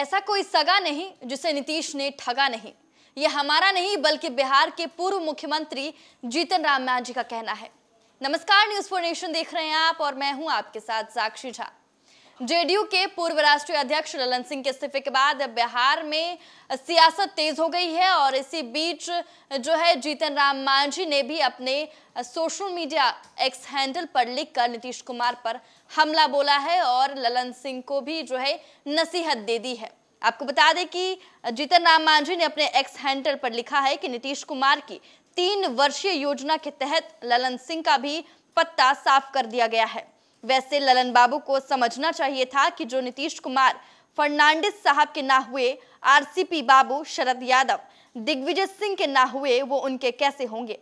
ऐसा कोई सगा नहीं जिसे नीतीश ने ठगा नहीं ये हमारा नहीं बल्कि बिहार के पूर्व मुख्यमंत्री जीतन राम मांझी का कहना है नमस्कार न्यूज फोर नेशन देख रहे हैं आप और मैं हूं आपके साथ साक्षी झा जेडीयू के पूर्व राष्ट्रीय अध्यक्ष ललन सिंह के इस्तीफे के बाद बिहार में सियासत तेज हो गई है और इसी बीच जो है जीतन राम मांझी ने भी अपने सोशल मीडिया एक्स हैंडल पर लिखकर नीतीश कुमार पर हमला बोला है और ललन सिंह को भी जो है नसीहत दे दी है आपको बता दें कि जीतन राम मांझी ने अपने एक्स हैंडल पर लिखा है कि नीतीश कुमार की तीन वर्षीय योजना के तहत ललन सिंह का भी पत्ता साफ कर दिया गया है वैसे ललन बाबू को समझना चाहिए था कि जो नीतीश कुमार फर्नांडिस साहब के ना हुए आरसीपी बाबू शरद यादव दिग्विजय सिंह के ना हुए वो उनके कैसे होंगे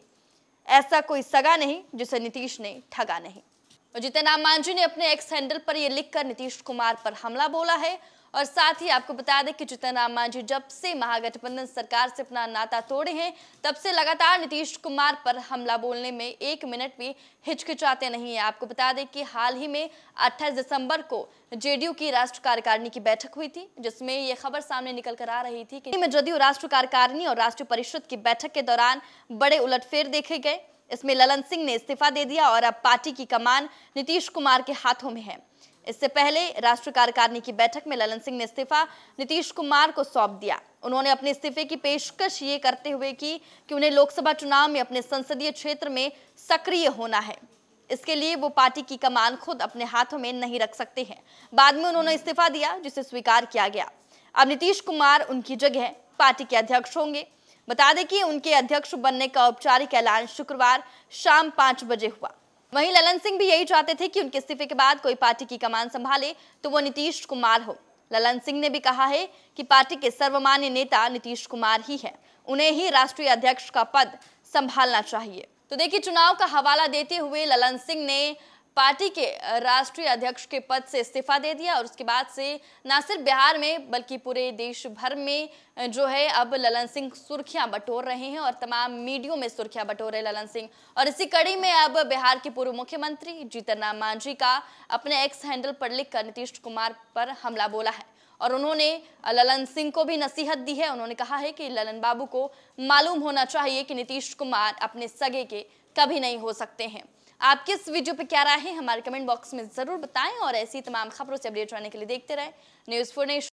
ऐसा कोई सगा नहीं जिसे नीतीश ने ठगा नहीं जितन राम मांझी ने अपने एक्स हैंडल पर यह लिखकर नीतीश कुमार पर हमला बोला है और साथ ही आपको बता दें कि जीतन राम मांझी जब से महागठबंधन सरकार से अपना नाता तोड़े हैं तब से लगातार नीतीश कुमार पर हमला बोलने में एक मिनट भी हिचकिचाते नहीं है आपको बता दें कि हाल ही में 28 दिसंबर को जेडीयू की राष्ट्र कार्यकारिणी की बैठक हुई थी जिसमें यह खबर सामने निकल कर आ रही थी कि जदयू राष्ट्र कार्यकारिणी और राष्ट्रीय परिषद की बैठक के दौरान बड़े उलटफेर देखे गए इसमें ललन सिंह ने इस्तीफा दे दिया और अब पार्टी की कमान नीतीश कुमार के हाथों में है इससे पहले राष्ट्रीय कार्यकारिणी की बैठक में ललन सिंह ने इस्तीफा नीतीश कुमार को सौंप दिया उन्होंने अपने इस्तीफे की पेशकश ये करते हुए की कि उन्हें लोकसभा चुनाव में अपने संसदीय क्षेत्र में सक्रिय होना है इसके लिए वो पार्टी की कमान खुद अपने हाथों में नहीं रख सकते हैं बाद में उन्होंने इस्तीफा दिया जिसे स्वीकार किया गया अब नीतीश कुमार उनकी जगह पार्टी के अध्यक्ष होंगे बता दें कि उनके अध्यक्ष बनने का औपचारिक ऐलान शुक्रवार शाम पांच बजे हुआ वहीं ललन सिंह भी यही चाहते थे कि उनके इस्तीफे के बाद कोई पार्टी की कमान संभाले तो वो नीतीश कुमार हो ललन सिंह ने भी कहा है कि पार्टी के सर्वमान्य नेता नीतीश कुमार ही है उन्हें ही राष्ट्रीय अध्यक्ष का पद संभालना चाहिए तो देखिए चुनाव का हवाला देते हुए ललन सिंह ने पार्टी के राष्ट्रीय अध्यक्ष के पद से इस्तीफा दे दिया और उसके बाद से ना सिर्फ बिहार में बल्कि पूरे देश भर में जो है अब ललन सिंह सुर्खियां बटोर रहे हैं और तमाम मीडियो में सुर्खियां बटोर रहे ललन सिंह और इसी कड़ी में अब बिहार के पूर्व मुख्यमंत्री जीतन राम मांझी का अपने एक्स हैंडल पर लिखकर नीतीश कुमार पर हमला बोला है और उन्होंने ललन सिंह को भी नसीहत दी है उन्होंने कहा है कि ललन बाबू को मालूम होना चाहिए कि नीतीश कुमार अपने सगे के कभी नहीं हो सकते हैं आप इस वीडियो पे क्या राय है हमारे कमेंट बॉक्स में जरूर बताएं और ऐसी तमाम खबरों से अपडेट रहने के लिए देखते रहे न्यूज फोर नेशन